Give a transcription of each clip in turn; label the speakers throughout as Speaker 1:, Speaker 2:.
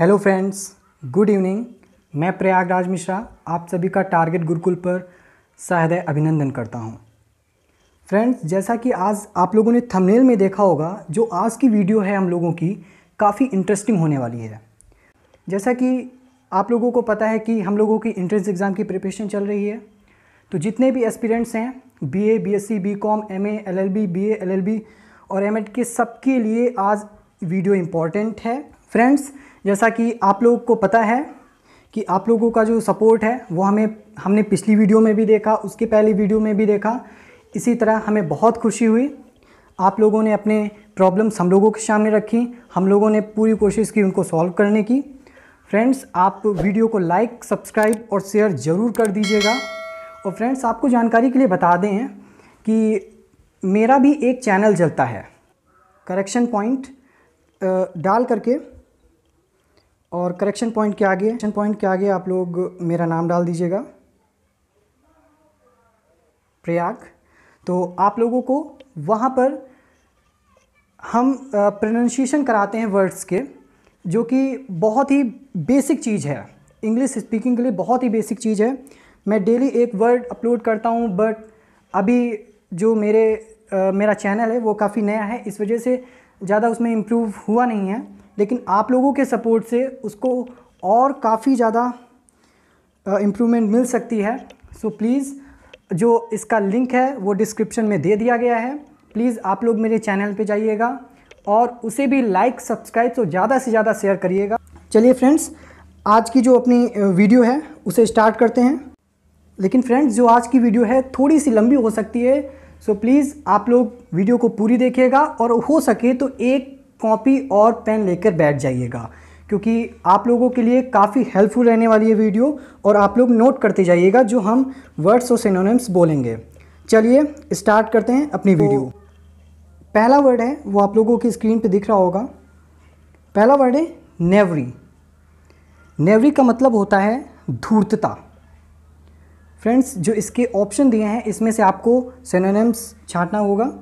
Speaker 1: Hello friends good evening मैं प्रयागराज मिश्रा आप सभी का टारगेट गुरुकुल पर सहृदय अभिनंदन करता हूं। फ्रेंड्स जैसा कि आज आप लोगों ने थंबनेल में देखा होगा जो आज की वीडियो है हम लोगों की काफ़ी इंटरेस्टिंग होने वाली है जैसा कि आप लोगों को पता है कि हम लोगों की इंट्रेंस एग्ज़ाम की प्रिपरेशन चल रही है तो जितने भी एस्पिरेंट्स हैं B A B S C B com M A L L B B L L B और एम एड के सबके लिए आज वीडियो इम्पॉर्टेंट है फ्रेंड्स जैसा कि आप लोगों को पता है कि आप लोगों का जो सपोर्ट है वो हमें हमने पिछली वीडियो में भी देखा उसके पहले वीडियो में भी देखा इसी तरह हमें बहुत खुशी हुई आप लोगों ने अपने प्रॉब्लम्स हम लोगों के सामने रखी हम लोगों ने पूरी कोशिश की उनको सॉल्व करने की फ्रेंड्स आप वीडियो को लाइक सब्सक्राइब और शेयर ज़रूर कर दीजिएगा और फ्रेंड्स आपको जानकारी के लिए बता दें कि मेरा भी एक चैनल चलता है करेक्शन पॉइंट डाल करके और करेक्शन पॉइंट के आगे करेक्शन पॉइंट के आगे आप लोग मेरा नाम डाल दीजिएगा प्रयाग तो आप लोगों को वहाँ पर हम प्रोनाउंसिएशन कराते हैं वर्ड्स के जो कि बहुत ही बेसिक चीज़ है इंग्लिश स्पीकिंग के लिए बहुत ही बेसिक चीज़ है मैं डेली एक वर्ड अपलोड करता हूँ बट अभी जो मेरे आ, मेरा चैनल है वो काफ़ी नया है इस वजह से ज़्यादा उसमें इम्प्रूव हुआ नहीं है लेकिन आप लोगों के सपोर्ट से उसको और काफ़ी ज़्यादा इम्प्रूवमेंट मिल सकती है सो so, प्लीज़ जो इसका लिंक है वो डिस्क्रिप्शन में दे दिया गया है प्लीज़ आप लोग मेरे चैनल पे जाइएगा और उसे भी लाइक सब्सक्राइब तो ज़्यादा से ज़्यादा शेयर करिएगा चलिए फ्रेंड्स आज की जो अपनी वीडियो है उसे स्टार्ट करते हैं लेकिन फ्रेंड्स जो आज की वीडियो है थोड़ी सी लंबी हो सकती है सो so, प्लीज़ आप लोग वीडियो को पूरी देखिएगा और हो सके तो एक कॉपी और पेन लेकर बैठ जाइएगा क्योंकि आप लोगों के लिए काफ़ी हेल्पफुल रहने वाली है वीडियो और आप लोग नोट करते जाइएगा जो हम वर्ड्स और सिनोनिम्स बोलेंगे चलिए स्टार्ट करते हैं अपनी वीडियो तो पहला वर्ड है वो आप लोगों की स्क्रीन पे दिख रहा होगा पहला वर्ड है नेवरी नेवरी का मतलब होता है धूर्तता फ्रेंड्स जो इसके ऑप्शन दिए हैं इसमें से आपको सेनोनिम्स छाँटना होगा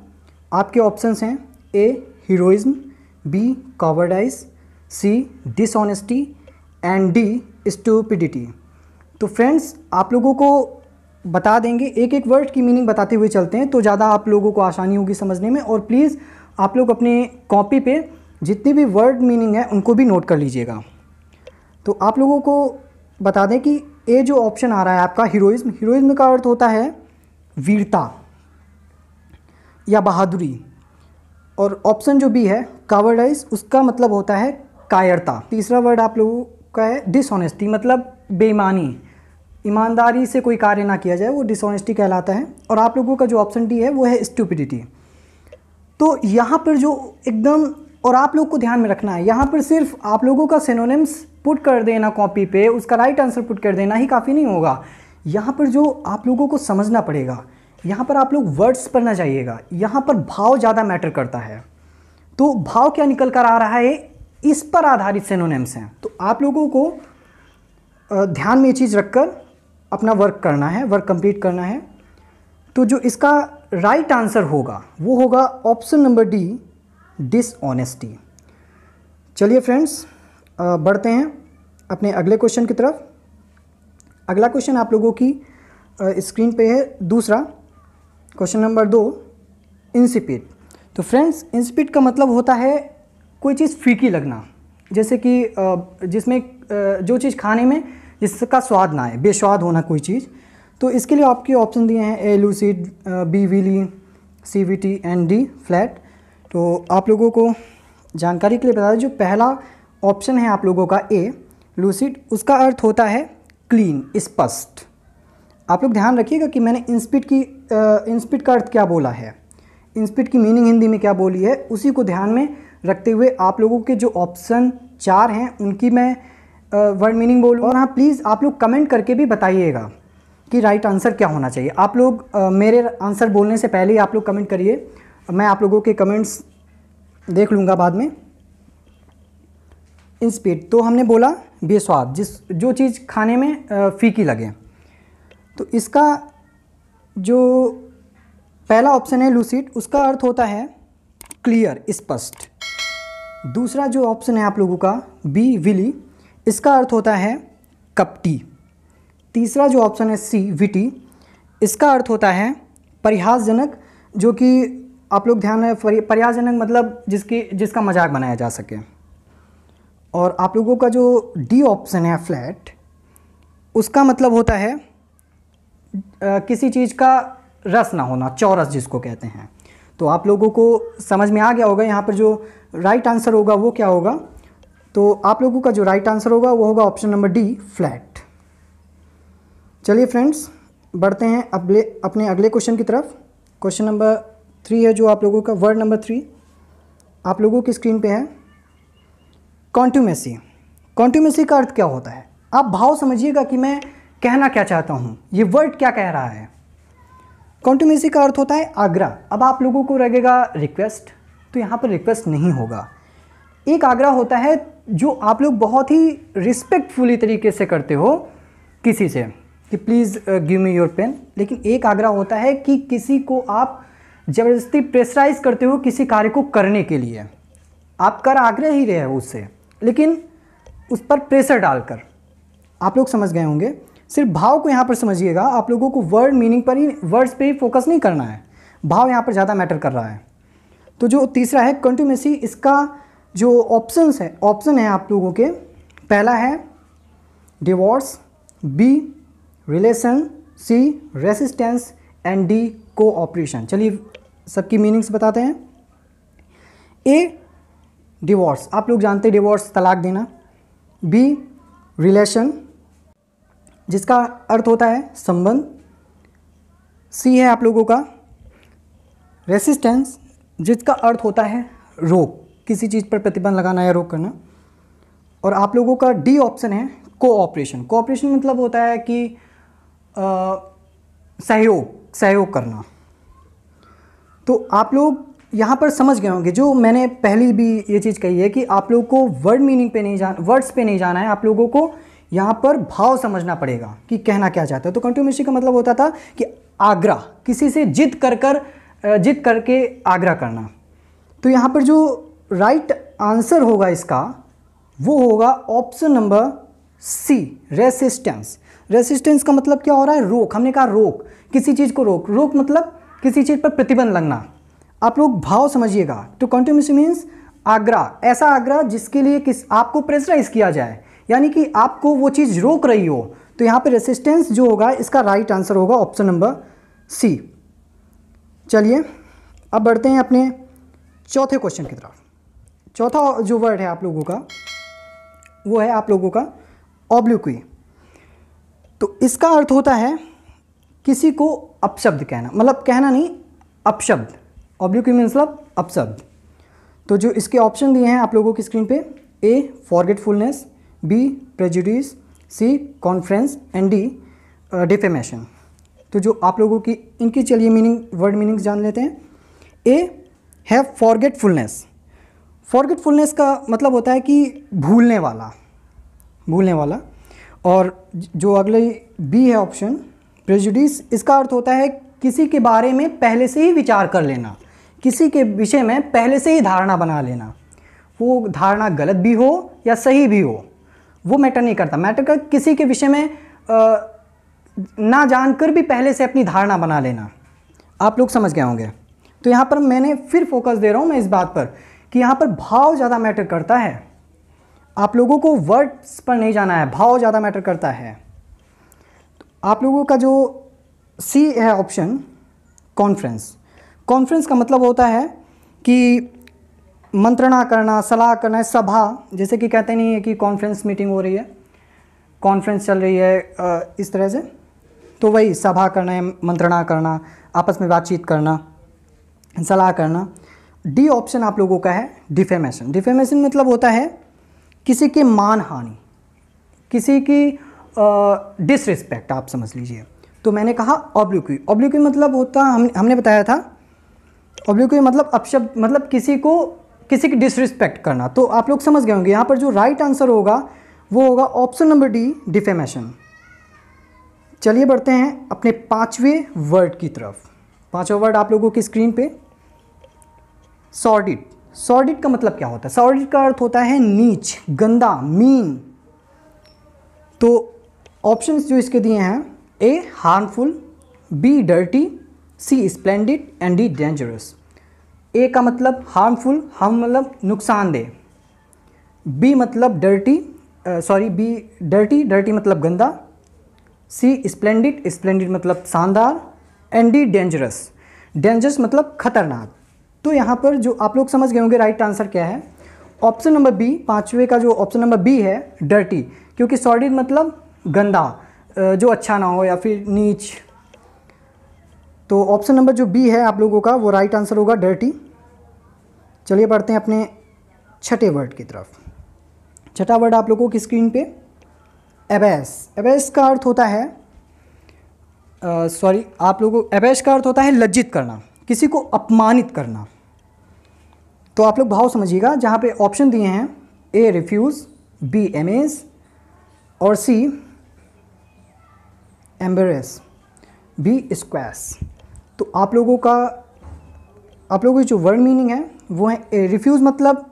Speaker 1: आपके ऑप्शंस हैं A heroism B cowardice C dishonesty and D stupidity तो फ्रेंड्स आप लोगों को बता देंगे एक एक वर्ड की मीनिंग बताते हुए चलते हैं तो ज़्यादा आप लोगों को आसानी होगी समझने में और प्लीज़ आप लोग अपने कॉपी पे जितनी भी वर्ड मीनिंग है उनको भी नोट कर लीजिएगा तो आप लोगों को बता दें कि ए जो ऑप्शन आ रहा है आपका हीरोइज्म हीरोइज्म का अर्थ होता है वीरता या बहादुरी और ऑप्शन जो बी है कावर्डाइज उसका मतलब होता है कायरता तीसरा वर्ड आप लोगों का है डिसऑनेस्टी मतलब बेईमानी ईमानदारी से कोई कार्य ना किया जाए वो डिसऑनेस्टी कहलाता है और आप लोगों का जो ऑप्शन डी है वो है स्टूपिडिटी तो यहाँ पर जो एकदम और आप लोग को ध्यान में रखना है यहाँ पर सिर्फ आप लोगों का सिनोनिम्स पुट कर देना कॉपी पे उसका राइट आंसर पुट कर देना ही काफ़ी नहीं होगा यहाँ पर जो आप लोगों को समझना पड़ेगा यहाँ पर आप लोग वर्ड्स पढ़ना चाहिएगा यहाँ पर भाव ज़्यादा मैटर करता है तो भाव क्या निकल कर आ रहा है इस पर आधारित सेनोनेम्स हैं तो आप लोगों को ध्यान में ये चीज़ रखकर अपना वर्क करना है वर्क कंप्लीट करना है तो जो इसका राइट आंसर होगा वो होगा ऑप्शन नंबर डी डिसऑनेस्टी चलिए फ्रेंड्स बढ़ते हैं अपने अगले क्वेश्चन की तरफ अगला क्वेश्चन आप लोगों की स्क्रीन पे है दूसरा क्वेश्चन नंबर दो इंसिपिड तो फ्रेंड्स इंसिपिड का मतलब होता है कोई चीज़ फीकी लगना जैसे कि जिसमें जो चीज़ खाने में जिसका स्वाद ना आए बेस्वाद होना कोई चीज़ तो इसके लिए आपके ऑप्शन दिए हैं A lucid B wily C witty and D flat तो आप लोगों को जानकारी के लिए बता दें जो पहला ऑप्शन है आप लोगों का ए लूसिड उसका अर्थ होता है क्लीन स्पष्ट आप लोग ध्यान रखिएगा कि मैंने इंस्पिट की इंस्पिट का अर्थ क्या बोला है इंस्पिट की मीनिंग हिंदी में क्या बोली है उसी को ध्यान में रखते हुए आप लोगों के जो ऑप्शन चार हैं उनकी मैं वर्ड मीनिंग बोलूँ और हाँ प्लीज़ आप लोग कमेंट करके भी बताइएगा कि राइट आंसर क्या होना चाहिए आप लोग मेरे आंसर बोलने से पहले ही आप लोग कमेंट करिए मैं आप लोगों के कमेंट्स देख लूँगा बाद में इंस्पिट तो हमने बोला बेस्वाद जिस जो चीज़ खाने में फीकी लगे तो इसका जो पहला ऑप्शन है लूसिड उसका अर्थ होता है क्लियर स्पष्ट दूसरा जो ऑप्शन है आप लोगों का बी विली इसका अर्थ होता है कपटी तीसरा जो ऑप्शन है सी विटी इसका अर्थ होता है प्रयासजनक जो कि आप लोग ध्यान रहे प्रयासजनक मतलब जिसकी जिसका मजाक बनाया जा सके और आप लोगों का जो डी ऑप्शन है फ्लैट उसका मतलब होता है किसी चीज़ का रस ना होना चौरस जिसको कहते हैं तो आप लोगों को समझ में आ गया होगा यहाँ पर जो राइट आंसर होगा वो क्या होगा तो आप लोगों का जो राइट आंसर होगा वो होगा ऑप्शन नंबर डी फ्लैट चलिए फ्रेंड्स बढ़ते हैं अगले अपने अगले क्वेश्चन की तरफ क्वेश्चन नंबर थ्री है जो आप लोगों का वर्ड नंबर थ्री आप लोगों की स्क्रीन पे है कॉन्ट्यूमेसी कॉन्ट्यूमेसी का अर्थ क्या होता है आप भाव समझिएगा कि मैं कहना क्या चाहता हूँ ये वर्ड क्या कह रहा है कॉन्टीमेसी का अर्थ होता है आगरा अब आप लोगों को लगेगा रिक्वेस्ट तो यहाँ पर रिक्वेस्ट नहीं होगा एक आगरा होता है जो आप लोग बहुत ही रिस्पेक्टफुली तरीके से करते हो किसी से कि please give me your pen लेकिन एक आगरा होता है कि किसी को आप ज़बरदस्ती प्रेशराइज करते हो किसी कार्य को करने के लिए आप कर आग्रह ही रहे हो उससे लेकिन उस पर प्रेशर डालकर आप लोग समझ गए होंगे सिर्फ भाव को यहाँ पर समझिएगा आप लोगों को वर्ड मीनिंग पर ही वर्ड्स पे ही फोकस नहीं करना है भाव यहाँ पर ज़्यादा मैटर कर रहा है तो जो तीसरा है कंटिन्यूसी इसका जो ऑप्शंस है ऑप्शन है आप लोगों के पहला है divorce B relation C resistance and D cooperation चलिए सबकी मीनिंग्स बताते हैं ए डिवोर्स आप लोग जानते हैं डिवोर्स तलाक देना बी रिलेशन जिसका अर्थ होता है संबंध सी है आप लोगों का रेसिस्टेंस जिसका अर्थ होता है रोक किसी चीज़ पर प्रतिबंध लगाना या रोक करना और आप लोगों का डी ऑप्शन है कोऑपरेशन कोऑपरेशन मतलब होता है कि आ, सहयोग सहयोग करना तो आप लोग यहाँ पर समझ गए होंगे जो मैंने पहली भी ये चीज़ कही है कि आप लोगों को वर्ड मीनिंग पे नहीं जाना वर्ड्स पे नहीं जाना है आप लोगों को यहाँ पर भाव समझना पड़ेगा कि कहना क्या चाहता है तो कंट्रोवर्सी का मतलब होता था कि आग्रह किसी से जिद कर कर जिद करके आग्रह करना तो यहाँ पर जो राइट आंसर होगा इसका वो होगा option number C resistance resistance का मतलब क्या हो रहा है रोक हमने कहा रोक किसी चीज़ को रोक रोक मतलब किसी चीज़ पर प्रतिबंध लगना आप लोग भाव समझिएगा तो कॉन्ट्रोमिशन मीन्स आग्रह ऐसा आग्रह जिसके लिए किस आपको प्रेशराइज किया जाए यानी कि आपको वो चीज़ रोक रही हो तो यहाँ पे रेसिस्टेंस जो होगा इसका राइट आंसर होगा ऑप्शन नंबर सी चलिए अब बढ़ते हैं अपने चौथे क्वेश्चन की तरफ चौथा जो वर्ड है आप लोगों का वो है आप लोगों का ऑब्लिक्वी तो इसका अर्थ होता है किसी को अपशब्द कहना मतलब कहना नहीं अपशब्द ऑब्लिक्वी मतलब अपशब्द तो जो इसके ऑप्शन दिए हैं आप लोगों की स्क्रीन पे A forgetfulness B prejudice C conference and D defamation तो जो आप लोगों की इनकी चलिए मीनिंग वर्ड मीनिंग्स जान लेते हैं ए है फॉरगेटफुलनेस फॉरगेटफुलनेस का मतलब होता है कि भूलने वाला भूलने वाला और जो अगले बी है ऑप्शन प्रेजुडिस इसका अर्थ होता है किसी के बारे में पहले से ही विचार कर लेना किसी के विषय में पहले से ही धारणा बना लेना वो धारणा गलत भी हो या सही भी हो वो मैटर नहीं करता मैटर कर किसी के विषय में आ, ना जानकर भी पहले से अपनी धारणा बना लेना आप लोग समझ गए होंगे तो यहाँ पर मैंने फिर फोकस दे रहा हूँ मैं इस बात पर कि यहाँ पर भाव ज़्यादा मैटर करता है आप लोगों को वर्ड्स पर नहीं जाना है भाव ज़्यादा मैटर करता है तो आप लोगों का जो सी है ऑप्शन कॉन्फ्रेंस कॉन्फ्रेंस का मतलब होता है कि मंत्रणा करना सलाह करना है सभा जैसे कि कहते नहीं है कि कॉन्फ्रेंस मीटिंग हो रही है कॉन्फ्रेंस चल रही है इस तरह से तो वही सभा करना है मंत्रणा करना आपस में बातचीत करना सलाह करना डी ऑप्शन आप लोगों का है डिफेमेशन डिफेमेशन मतलब होता है किसी की मान हानि किसी की डिसरिस्पेक्ट आप समझ लीजिए तो मैंने कहा ऑब्लिक्यू ऑब्लिक्यू मतलब होता हम हमने बताया था ऑब्लिक्यू मतलब अपशब्द मतलब किसी को किसी की डिसरिस्पेक्ट करना तो आप लोग समझ गए होंगे यहाँ पर जो राइट आंसर होगा वो होगा ऑप्शन नंबर डी डिफेमेशन चलिए बढ़ते हैं अपने पाँचवें वर्ड की तरफ पाँचवा वर्ड आप लोगों की स्क्रीन पे सॉडिट सॉडिट का मतलब क्या होता है सॉडिट का अर्थ होता है नीच गंदा मीन तो ऑप्शंस जो इसके दिए हैं A harmful B dirty C splendid and D dangerous A का मतलब हार्मफुल हार्म मतलब नुकसानदेह बी मतलब dirty sorry B dirty dirty मतलब गंदा सी स्प्लेंडिड स्प्लेंडिड मतलब शानदार एंड डी डेंजरस डेंजरस मतलब खतरनाक तो यहाँ पर जो आप लोग समझ गए होंगे राइट आंसर क्या है ऑप्शन नंबर बी पाँचवें का जो ऑप्शन नंबर बी है डर्टी क्योंकि सॉडिड मतलब गंदा जो अच्छा ना हो या फिर नीच तो ऑप्शन नंबर जो बी है आप लोगों का वो राइट आंसर होगा डर्टी चलिए बढ़ते हैं अपने छठे वर्ड की तरफ छठा वर्ड आप लोगों की स्क्रीन पे एबैस एबैस का अर्थ होता है सॉरी आप लोगों एबैस का अर्थ होता है लज्जित करना किसी को अपमानित करना तो आप लोग भाव समझिएगा जहाँ पे ऑप्शन दिए हैं ए रिफ्यूज़ बी एमेज और सी एम्बरेस बी स्क्वैस तो आप लोगों का आप लोगों की जो वर्ड मीनिंग है वो है रिफ्यूज़ मतलब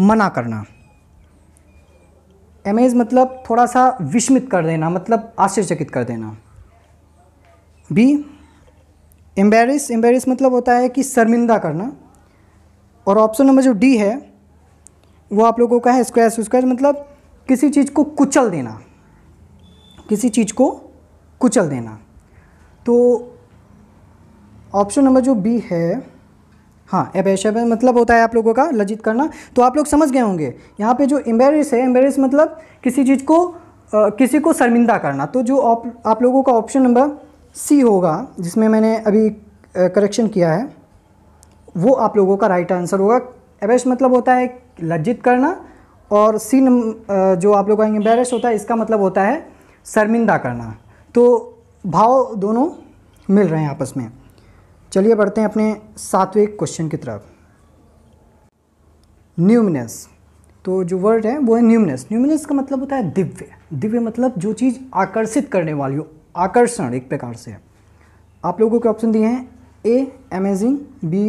Speaker 1: मना करना एमेज मतलब थोड़ा सा विस्मित कर देना मतलब आश्चर्यचकित कर देना बी एम्बेरिस एम्बेरिस मतलब होता है कि शर्मिंदा करना और ऑप्शन नंबर जो डी है वो आप लोगों का है स्क्वैश स्क्वैश मतलब किसी चीज़ को कुचल देना किसी चीज़ को कुचल देना तो ऑप्शन नंबर जो बी है हाँ एबेशेबल मतलब होता है आप लोगों का लज्जित करना तो आप लोग समझ गए होंगे यहाँ पे जो एम्बेरिस है एम्बेरिस मतलब किसी चीज़ को आ, किसी को शर्मिंदा करना तो जो आप, आप लोगों का ऑप्शन नंबर सी होगा जिसमें मैंने अभी करेक्शन किया है वो आप लोगों का राइट आंसर होगा एबेश मतलब होता है लज्जित करना और सी नंबर जो आप लोग का एम्बेरस होता है इसका मतलब होता है शर्मिंदा करना तो भाव दोनों मिल रहे हैं आपस में चलिए बढ़ते हैं अपने सातवें क्वेश्चन की तरफ न्यूमिनस तो जो वर्ड है वो है न्यूमिनस न्यूमिनस का मतलब होता है दिव्य दिव्य मतलब जो चीज़ आकर्षित करने वाली हो आकर्षण एक प्रकार से है आप लोगों के ऑप्शन दिए हैं ए amazing B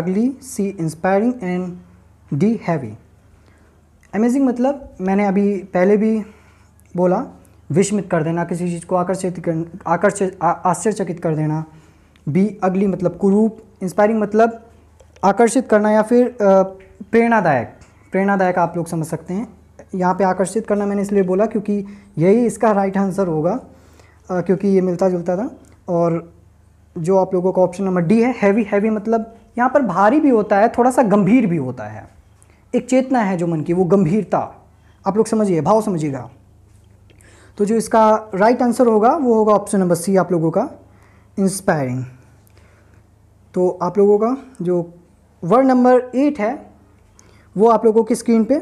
Speaker 1: ugly C inspiring and D heavy amazing मतलब मैंने अभी पहले भी बोला विस्मित कर देना किसी चीज़ को आकर्षित कर आकर्षित आश्चर्यचकित कर देना बी अगली मतलब कुरूप इंस्पायरिंग मतलब आकर्षित करना या फिर प्रेरणादायक प्रेरणादायक आप लोग समझ सकते हैं यहाँ पे आकर्षित करना मैंने इसलिए बोला क्योंकि यही इसका राइट आंसर होगा आ, क्योंकि ये मिलता जुलता था और जो आप लोगों का ऑप्शन नंबर डी है हैवी हैवी मतलब यहाँ पर भारी भी होता है थोड़ा सा गंभीर भी होता है एक चेतना है जो मन की वो गंभीरता आप लोग समझिए भाव समझिएगा तो जो इसका राइट आंसर होगा वो होगा ऑप्शन नंबर सी आप लोगों का इंस्पायरिंग तो आप लोगों का जो वर्ड नंबर एट है वो आप लोगों की स्क्रीन पे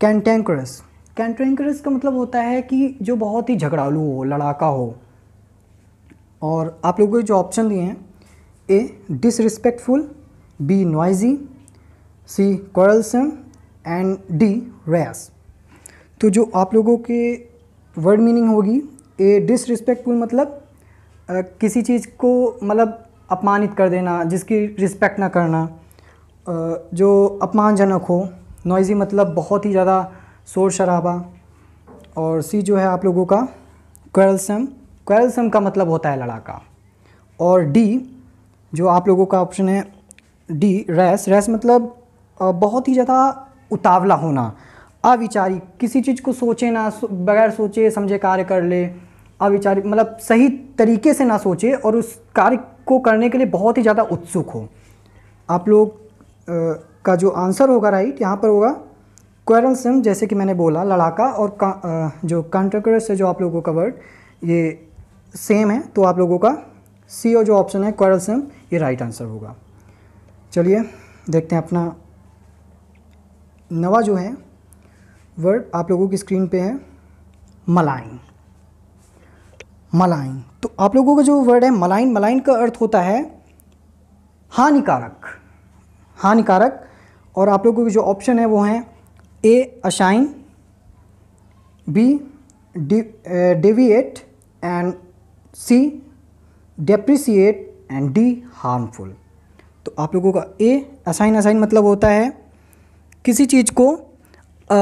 Speaker 1: कैंटेंकरस कैंटेंकरस का मतलब होता है कि जो बहुत ही झगड़ालू हो लड़ाका हो और आप लोगों के जो ऑप्शन दिए हैं A disrespectful B noisy C quarrelsome and D rash तो जो आप लोगों के वर्ड मीनिंग होगी ए डिसरिस्पेक्टफुल मतलब आ, किसी चीज़ को मतलब अपमानित कर देना जिसकी रिस्पेक्ट ना करना जो अपमानजनक हो नॉइज़ी मतलब बहुत ही ज़्यादा शोर शराबा और सी जो है आप लोगों का क्वेल्सम क्वेल्सम का मतलब होता है लड़ाका और डी जो आप लोगों का ऑप्शन है डी रैस रैस मतलब बहुत ही ज़्यादा उतावला होना अविचारी किसी चीज़ को सोचे ना बगैर सोचे समझे कार्य कर ले अविचारिक मतलब सही तरीके से ना सोचे और उस कार्य को करने के लिए बहुत ही ज़्यादा उत्सुक हो आप लोग का जो आंसर होगा राइट यहाँ पर होगा सिम जैसे कि मैंने बोला लड़ाका और का, जो कॉन्ट्रकर्स है जो आप लोगों का वर्ड ये सेम है तो आप लोगों का सी जो ऑप्शन है सिम ये राइट आंसर होगा चलिए देखते हैं अपना नवा जो है वर्ड आप लोगों की स्क्रीन पे है मलाइन मलाइन तो आप लोगों का जो वर्ड है मलाइन मलाइन का अर्थ होता है हानिकारक हानिकारक और आप लोगों के जो ऑप्शन है वो हैं A assign B deviate and C depreciate and D harmful तो आप लोगों का ए असाइन असाइन मतलब होता है किसी चीज़ को आ,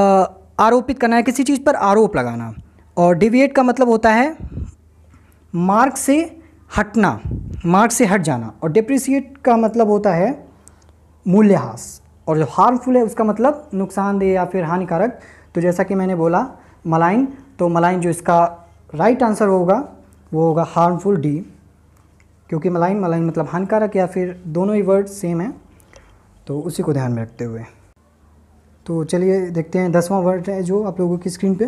Speaker 1: आरोपित करना है किसी चीज़ पर आरोप लगाना और डिविएट का मतलब होता है मार्क से हटना मार्क से हट जाना और डिप्रिसिएट का मतलब होता है मूल्यह्रास और जो हार्मफुल है उसका मतलब नुकसानदेह या फिर हानिकारक तो जैसा कि मैंने बोला मलाइन तो मलाइन जो इसका राइट आंसर होगा वो होगा हार्मफुल डी क्योंकि मलाइन मलाइन मतलब हानिकारक या फिर दोनों ही वर्ड सेम है तो उसी को ध्यान में रखते हुए तो चलिए देखते हैं दसवां वर्ड है जो आप लोगों की स्क्रीन पे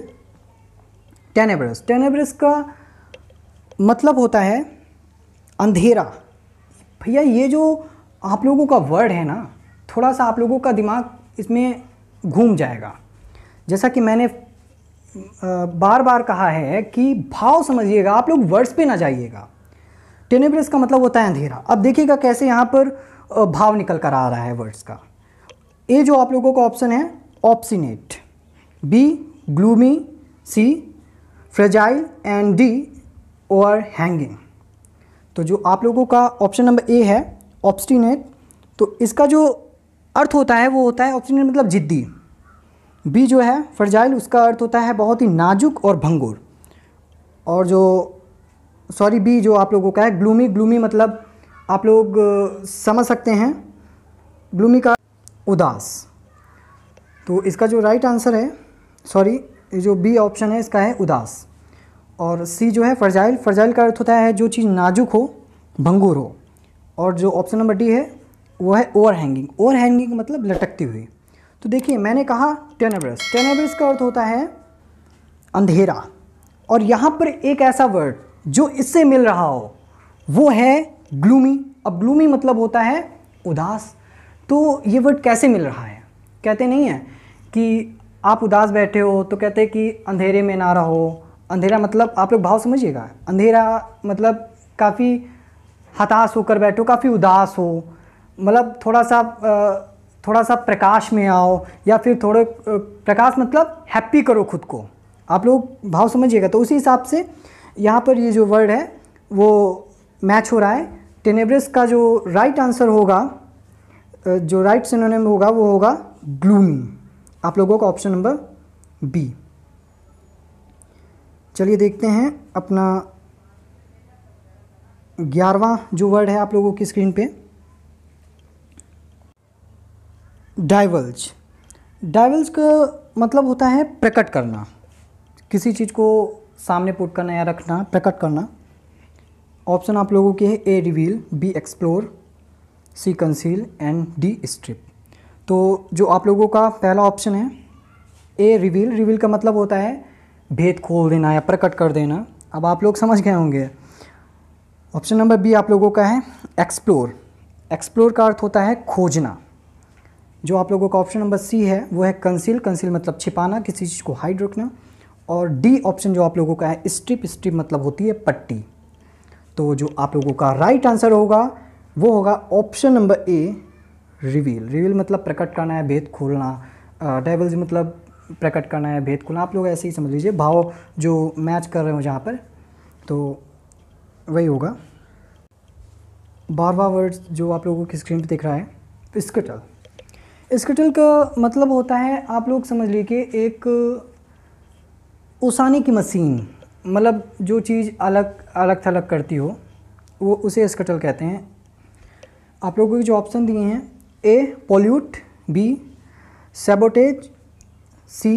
Speaker 1: टेनेब्रस टेनेब्रस का मतलब होता है अंधेरा भैया ये जो आप लोगों का वर्ड है ना थोड़ा सा आप लोगों का दिमाग इसमें घूम जाएगा जैसा कि मैंने बार बार कहा है कि भाव समझिएगा आप लोग वर्ड्स पे ना जाइएगा टेनेब्रस का मतलब होता है अंधेरा अब देखिएगा कैसे यहाँ पर भाव निकल कर आ रहा है वर्ड्स का ए जो आप लोगों का ऑप्शन है obstinate B gloomy C fragile and D overhanging तो जो आप लोगों का ऑप्शन नंबर ए है ऑब्स्टिनेट तो इसका जो अर्थ होता है वो होता है ऑब्स्टिनेट मतलब ज़िद्दी बी जो है फर्जाइल उसका अर्थ होता है बहुत ही नाजुक और भंगुर और जो सॉरी बी जो आप लोगों का है ग्लूमी ग्लूमी मतलब आप लोग समझ सकते हैं ग्लूमी का उदास तो इसका जो राइट आंसर है सॉरी जो बी ऑप्शन है इसका है उदास और सी जो है फर्जाइल फर्जाइल का अर्थ होता है जो चीज़ नाजुक हो भंगुर हो और जो ऑप्शन नंबर डी है वो है ओवर हैंगिंग ओवर हैंगिंग मतलब लटकती हुई तो देखिए मैंने कहा टेनेब्रस टेनेब्रस का अर्थ होता है अंधेरा और यहाँ पर एक ऐसा वर्ड जो इससे मिल रहा हो वो है ग्लूमी अब ग्लूमी मतलब होता है उदास तो ये वर्ड कैसे मिल रहा है कहते नहीं है कि आप उदास बैठे हो तो कहते कि अंधेरे में ना रहो अंधेरा मतलब आप लोग भाव समझिएगा अंधेरा मतलब काफ़ी हताश होकर बैठो काफ़ी उदास हो मतलब थोड़ा सा थोड़ा सा प्रकाश में आओ या फिर थोड़े प्रकाश मतलब हैप्पी करो खुद को आप लोग भाव समझिएगा तो उसी हिसाब से यहाँ पर ये जो वर्ड है वो मैच हो रहा है टेनेब्रिस का जो राइट आंसर होगा जो राइट सिनोनिम होगा वो होगा ग्लूमी आप लोगों का ऑप्शन नंबर बी चलिए देखते हैं अपना ग्यारहवा जो वर्ड है आप लोगों की स्क्रीन पे डाइवल्ज डाइवल्ज का मतलब होता है प्रकट करना किसी चीज़ को सामने पुट करना या रखना प्रकट करना ऑप्शन आप लोगों के है A reveal B explore C conceal and D strip तो जो आप लोगों का पहला ऑप्शन है ए रिवील रिवील का मतलब होता है भेद खोल देना या प्रकट कर देना अब आप लोग समझ गए होंगे ऑप्शन नंबर बी आप लोगों का है एक्सप्लोर एक्सप्लोर का अर्थ होता है खोजना जो आप लोगों का ऑप्शन नंबर सी है वो है कंसील कंसील मतलब छिपाना किसी चीज़ को हाइड रखना और डी ऑप्शन जो आप लोगों का है स्ट्रिप स्ट्रिप मतलब होती है पट्टी तो जो आप लोगों का राइट आंसर होगा वो होगा option number A reveal reveal मतलब प्रकट करना है भेद खोलना डेवल्स मतलब प्रकट करना है भेद को आप लोग ऐसे ही समझ लीजिए भाव जो मैच कर रहे हो जहाँ पर तो वही होगा बारवा वर्ड्स जो आप लोगों की स्क्रीन पर दिख रहा है स्कटल तो स्क्रिटल का मतलब होता है आप लोग समझ लीजिए एक उसाने की मशीन मतलब जो चीज़ अलग अलग थलग करती हो वो उसे स्कटल कहते हैं आप लोगों के जो ऑप्शन दिए हैं A pollute B sabotage C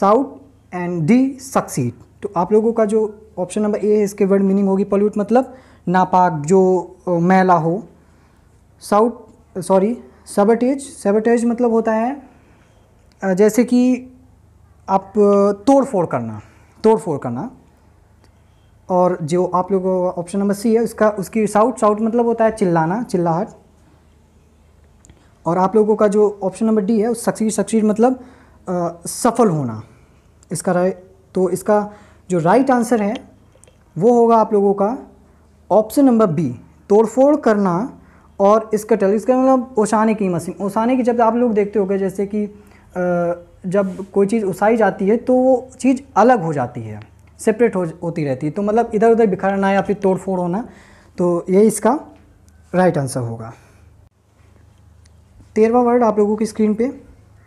Speaker 1: sought and D succeed तो आप लोगों का जो ऑप्शन नंबर ए है इसके वर्ड मीनिंग होगी पॉल्यूट मतलब नापाक जो मैला हो साउट सॉरी सबटेज सबटेज मतलब होता है जैसे कि आप तोड़ फोड़ करना तोड़ फोड़ करना और जो आप लोगों का ऑप्शन नंबर सी है उसका उसकी साउट साउट मतलब होता है चिल्लाना चिल्लाहट और आप लोगों का जो ऑप्शन नंबर डी है उस सक्सीड सक्सीड मतलब आ, सफल होना इसका राय तो इसका जो राइट आंसर है वो होगा आप लोगों का ऑप्शन नंबर बी तोड़फोड़ करना और इसका टल इसका मतलब ओसाने की मशीन ओसाने की जब आप लोग देखते हो गए जैसे कि जब कोई चीज़ उसाई जाती है तो वो चीज़ अलग हो जाती है सेपरेट हो होती रहती है तो मतलब इधर उधर बिखरना या फिर तोड़फोड़ होना तो ये इसका राइट आंसर होगा तेरहवा वर्ड आप लोगों की स्क्रीन पे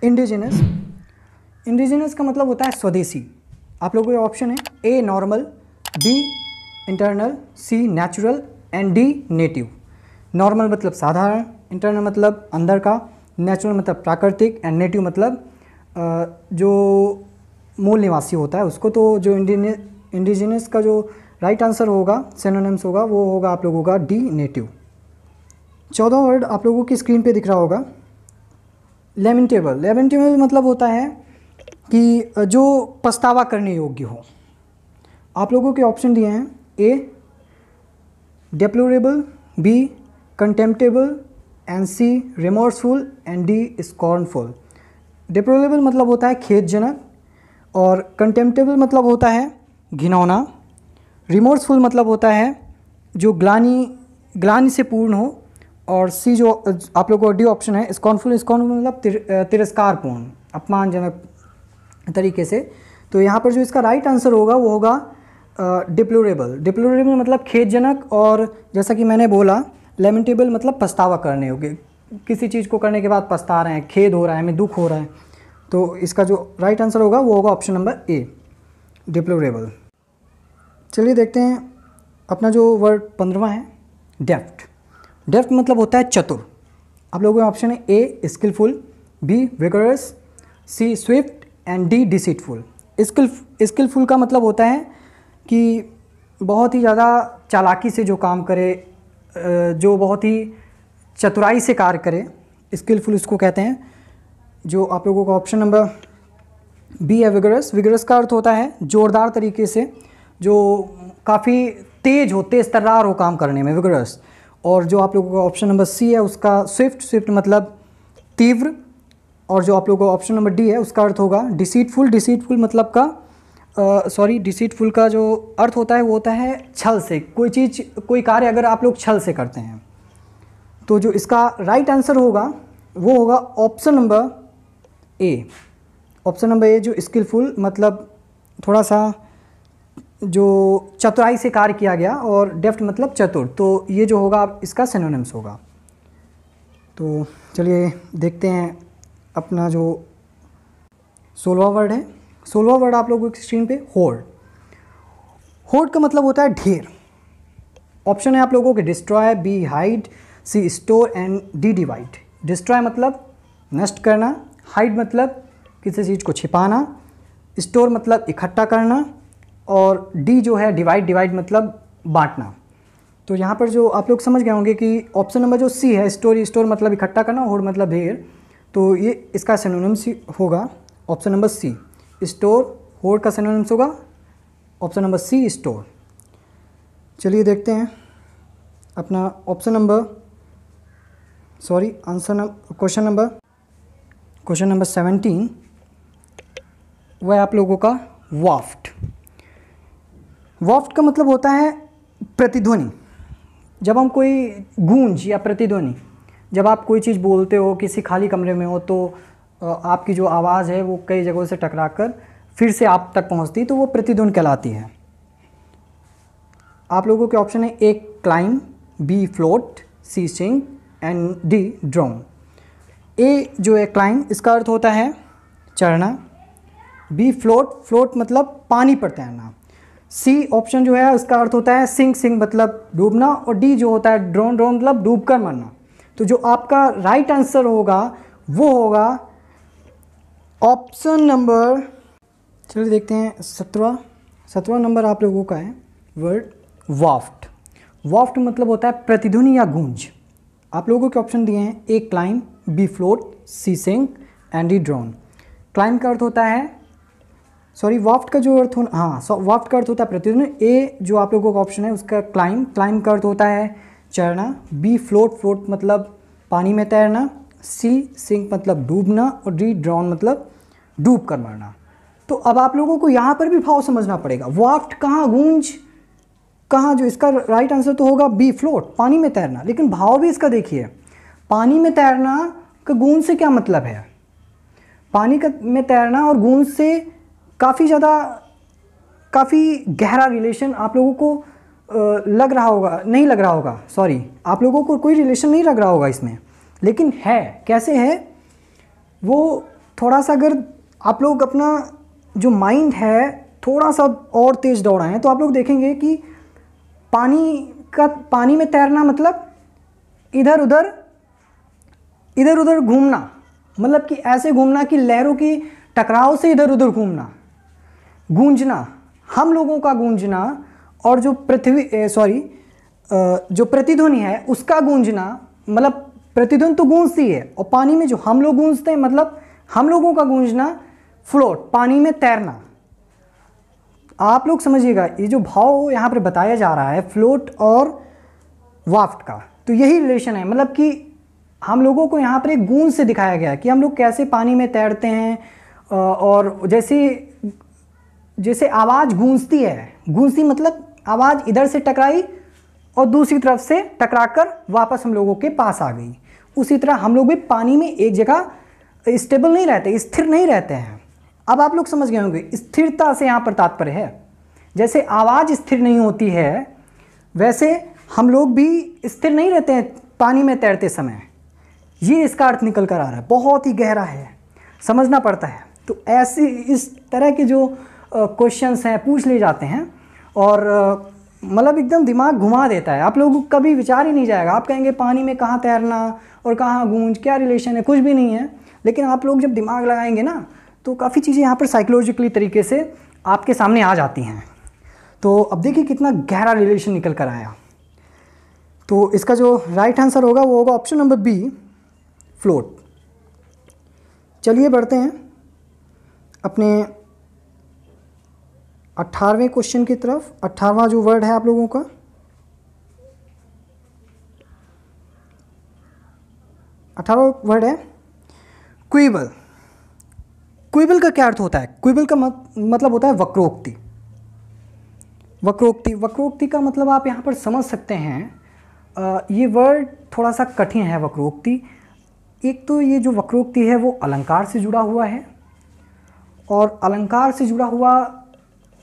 Speaker 1: इंडिजिनस इंडिजिनस का मतलब होता है स्वदेशी आप लोगों के ऑप्शन है A normal B internal C natural and D native normal मतलब साधारण इंटरनल मतलब अंदर का नेचुरल मतलब प्राकृतिक एंड नेटिव मतलब जो मूल निवासी होता है उसको तो जो इंडिजिनस का जो राइट आंसर होगा सेनोनिम्स होगा वो होगा आप लोगों का डी नेटिव चौदह वर्ड आप लोगों की स्क्रीन पे दिख रहा होगा लेमेंटेबल लेमेंटेबल मतलब होता है कि जो पछतावा करने योग्य हो आप लोगों के ऑप्शन दिए हैं A deplorable B contemptible and C remorseful and D scornful deplorable मतलब होता है खेदजनक और कंटेम्पटेबल मतलब होता है घिनौना रिमोर्सफुल मतलब होता है जो ग्लानी ग्लानी से पूर्ण हो और सी जो आप लोगों का डी ऑप्शन है स्कॉर्नफुल स्कॉर्नफुल मतलब तिर, तिरस्कारपूर्ण अपमानजनक तरीके से तो यहाँ पर जो इसका राइट आंसर होगा वो होगा डिप्लोरेबल डिप्लोरेबल मतलब खेदजनक और जैसा कि मैंने बोला लेमेंटेबल मतलब पछतावा करने हो किसी चीज़ को करने के बाद पछता रहे हैं खेद हो रहा है हमें दुख हो रहा है तो इसका जो राइट आंसर होगा वो होगा ऑप्शन नंबर ए डिप्लोरेबल चलिए देखते हैं अपना जो वर्ड पंद्रवा है डेफ्ट डेफ्ट मतलब होता है चतुर आप लोगों के ऑप्शन है A skilful B vigorous C swift and D deceitful skill skilful का मतलब होता है कि बहुत ही ज़्यादा चालाकी से जो काम करे जो बहुत ही चतुराई से कार्य करे स्किलफुल इसको कहते हैं जो आप लोगों का ऑप्शन नंबर बी है विगरस विगरस का अर्थ होता है ज़ोरदार तरीके से जो काफ़ी तेज़ हो तेज़ तर्रार हो काम करने में विगरस और जो आप लोगों का ऑप्शन नंबर सी है उसका स्विफ्ट स्विफ्ट मतलब तीव्र और जो आप लोगों का ऑप्शन नंबर डी है उसका अर्थ होगा डिसीटफुल डिसीटफुल मतलब का सॉरी डिसीटफुल का जो अर्थ होता है वो होता है छल से कोई चीज़ कोई कार्य अगर आप लोग छल से करते हैं तो जो इसका राइट आंसर होगा वो होगा option number A option number A जो स्किलफुल मतलब थोड़ा सा जो चतुराई से कार्य किया गया और डेफ्ट मतलब चतुर तो ये जो होगा इसका सिनोनिम्स होगा तो चलिए देखते हैं अपना जो सोलवा वर्ड है सोलवा वर्ड आप लोगों की स्क्रीन पे होर्ड होर्ड का मतलब होता है ढेर ऑप्शन है आप लोगों के destroy B hide C store and D divide destroy मतलब नष्ट करना हाइड मतलब किसी चीज़ को छिपाना स्टोर मतलब इकट्ठा करना और डी जो है डिवाइड डिवाइड मतलब बांटना तो यहाँ पर जो आप लोग समझ गए होंगे कि ऑप्शन नंबर जो सी है स्टोर स्टोर मतलब इकट्ठा करना होर्ड मतलब ढेर तो ये इसका सेनोनम्स होगा option number C store hold का सिनोनिम्स होगा ऑप्शन नंबर सी स्टोर चलिए देखते हैं अपना option number sorry answer number question number question number seventeen वह आप लोगों का वाफ्ट वाफ्ट का मतलब होता है प्रतिध्वनि जब हम कोई गूंज या प्रतिध्वनि जब आप कोई चीज़ बोलते हो किसी खाली कमरे में हो तो आपकी जो आवाज़ है वो कई जगहों से टकरा कर फिर से आप तक पहुंचती तो वो प्रतिध्वन कहलाती है आप लोगों के ऑप्शन है A climb B float C sing and D drone A जो है क्लाइम इसका अर्थ होता है चढ़ना बी फ्लोट फ्लोट मतलब पानी पर तैरना सी ऑप्शन जो है उसका अर्थ होता है सिंग सिंग मतलब डूबना और डी जो होता है ड्रोन ड्रोन मतलब डूब कर मरना तो जो आपका राइट आंसर होगा वो होगा ऑप्शन नंबर चलिए देखते हैं सत्रह सत्रह नंबर आप लोगों का है वर्ड वाफ्ट वाफ्ट मतलब होता है प्रतिध्वनि या गूंज आप लोगों के ऑप्शन दिए हैं A climb B float C sing and D drone climb का अर्थ होता है सॉरी वाफ्ट का जो अर्थ होना हाँ वाफ्ट का अर्थ होता है प्रतिध्वनि ए जो आप लोगों का ऑप्शन है उसका क्लाइम क्लाइम का अर्थ होता है चढ़ना बी फ्लोट फ्लोट मतलब पानी में तैरना सी सिंक मतलब डूबना और डी ड्रॉन मतलब डूब कर मरना तो अब आप लोगों को यहाँ पर भी भाव समझना पड़ेगा वाफ्ट कहाँ गूंज कहाँ जो इसका राइट आंसर तो होगा बी फ्लोट पानी में तैरना लेकिन भाव भी इसका देखिए पानी में तैरना का गूंज से क्या मतलब है पानी का में तैरना और गूंज से काफ़ी ज़्यादा काफ़ी गहरा रिलेशन आप लोगों को लग रहा होगा नहीं लग रहा होगा सॉरी आप लोगों को कोई रिलेशन नहीं लग रहा होगा इसमें लेकिन है कैसे है वो थोड़ा सा अगर आप लोग अपना जो माइंड है थोड़ा सा और तेज़ है तो आप लोग देखेंगे कि पानी का पानी में तैरना मतलब इधर उधर इधर उधर घूमना मतलब कि ऐसे घूमना कि लहरों की टकराव से इधर उधर घूमना गूंजना हम लोगों का गूंजना और जो पृथ्वी सॉरी जो प्रतिध्वनि है उसका गूंजना मतलब प्रतिध्वनि तो गूंजती है और पानी में जो हम लोग गूंजते हैं मतलब हम लोगों का गूंजना फ्लोट पानी में तैरना आप लोग समझिएगा ये जो भाव यहाँ पर बताया जा रहा है फ्लोट और वाफ्ट का तो यही रिलेशन है मतलब कि हम लोगों को यहाँ पर एक गूंज से दिखाया गया है कि हम लोग कैसे पानी में तैरते हैं और जैसे जैसे आवाज़ गूंजती है गूंजती मतलब आवाज़ इधर से टकराई और दूसरी तरफ से टकराकर वापस हम लोगों के पास आ गई उसी तरह हम लोग भी पानी में एक जगह स्टेबल नहीं रहते स्थिर नहीं रहते हैं अब आप लोग समझ गए होंगे स्थिरता से यहाँ पर तात्पर्य है जैसे आवाज़ स्थिर नहीं होती है वैसे हम लोग भी स्थिर नहीं रहते हैं पानी में तैरते समय ये इसका अर्थ निकल कर आ रहा है बहुत ही गहरा है समझना पड़ता है तो ऐसे इस तरह के जो क्वेश्चंस हैं पूछ लिए जाते हैं और मतलब एकदम दिमाग घुमा देता है आप लोगों को कभी विचार ही नहीं जाएगा आप कहेंगे पानी में कहाँ तैरना और कहाँ गूंज क्या रिलेशन है कुछ भी नहीं है लेकिन आप लोग जब दिमाग लगाएंगे ना तो काफ़ी चीज़ें यहाँ पर साइकोलॉजिकली तरीके से आपके सामने आ जाती हैं तो अब देखिए कितना गहरा रिलेशन निकल कर आया तो इसका जो राइट आंसर होगा वो होगा ऑप्शन नंबर बी फ्लोट चलिए बढ़ते हैं अपने अट्ठारहवें क्वेश्चन की तरफ अट्ठारहवा जो वर्ड है आप लोगों का अठारह वर्ड है क्विबल क्विबल का क्या अर्थ होता है क्विबल का मत, मतलब होता है वक्रोक्ति वक्रोक्ति वक्रोक्ति का मतलब आप यहाँ पर समझ सकते हैं आ, ये वर्ड थोड़ा सा कठिन है वक्रोक्ति एक तो ये जो वक्रोक्ति है वो अलंकार से जुड़ा हुआ है और अलंकार से जुड़ा हुआ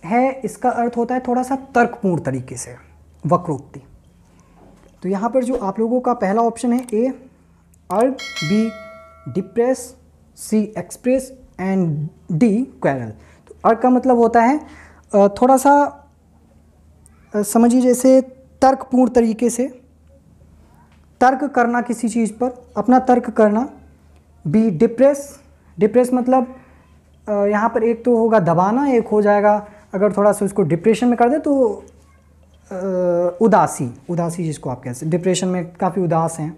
Speaker 1: है इसका अर्थ होता है थोड़ा सा तर्कपूर्ण तरीके से वक्रोक्ति तो यहाँ पर जो आप लोगों का पहला ऑप्शन है A argue B depress C express and D quarrel तो अर्ग का मतलब होता है थोड़ा सा समझिए जैसे तर्कपूर्ण तरीके से तर्क करना किसी चीज़ पर अपना तर्क करना बी डिप्रेस डिप्रेस मतलब यहाँ पर एक तो होगा दबाना एक हो जाएगा अगर थोड़ा सा इसको डिप्रेशन में कर दें तो उदासी उदासी जिसको आप कह सकते डिप्रेशन में काफ़ी उदास हैं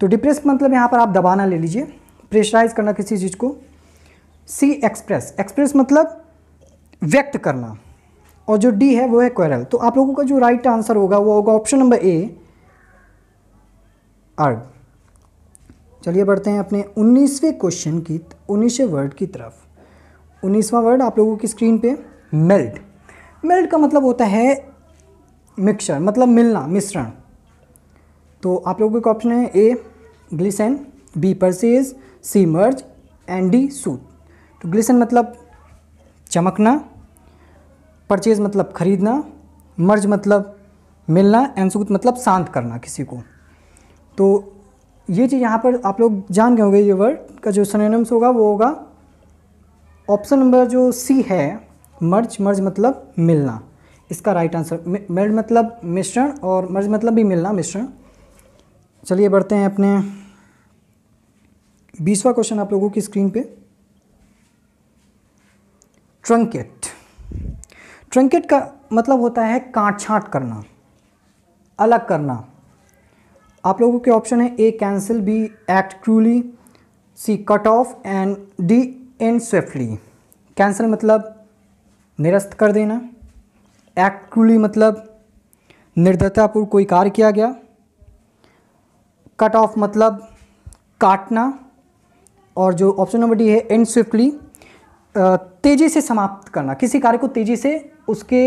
Speaker 1: तो डिप्रेस मतलब यहाँ पर आप दबाना ले लीजिए प्रेशराइज करना किसी चीज़ को सी एक्सप्रेस एक्सप्रेस मतलब व्यक्त करना और जो डी है वो है क्वेरल तो आप लोगों का जो राइट आंसर होगा वो होगा ऑप्शन नंबर ए अर्ग चलिए बढ़ते हैं अपने उन्नीसवें क्वेश्चन की उन्नीसवें वर्ड की तरफ उन्नीसवा वर्ड आप लोगों की स्क्रीन पे मेल्ट मेल्ट का मतलब होता है मिक्सचर मतलब मिलना मिश्रण तो आप लोगों के ऑप्शन है A glisten B purchase C merge and D soot तो ग्लिसन मतलब चमकना परचेज मतलब खरीदना मर्ज मतलब मिलना एंड सूत मतलब शांत करना किसी को तो ये चीज़ यहाँ पर आप लोग जान गए होंगे ये वर्ड का जो सनेनम्स होगा वो होगा ऑप्शन नंबर जो सी है मर्ज मर्ज मतलब मिलना इसका राइट आंसर मर्ज मतलब मिश्रण और मर्ज मतलब भी मिलना मिश्रण चलिए बढ़ते हैं अपने बीसवा क्वेश्चन आप लोगों की स्क्रीन पे ट्रंकेट ट्रंकेट का मतलब होता है काट छाँट करना अलग करना आप लोगों के ऑप्शन है A cancel B act cruelly C cut off end D end swiftly cancel मतलब निरस्त कर देना एक्टली मतलब निर्धतापूर्व कोई कार्य किया गया कट ऑफ मतलब काटना और जो ऑप्शन नंबर डी है एंड स्विफ्टली तेज़ी से समाप्त करना किसी कार्य को तेज़ी से उसके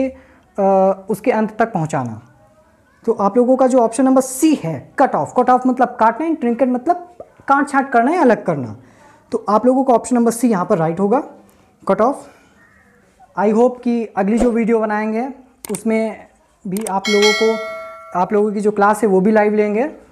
Speaker 1: उसके अंत तक पहुंचाना तो आप लोगों का जो ऑप्शन नंबर सी है कट ऑफ कट ऑफ मतलब काटना एंड ट्रिंकेट मतलब काट छाट करना या अलग करना तो आप लोगों का ऑप्शन नंबर सी यहाँ पर राइट होगा कट ऑफ आई होप कि अगली जो वीडियो बनाएंगे उसमें भी आप लोगों को आप लोगों की जो क्लास है वो भी लाइव लेंगे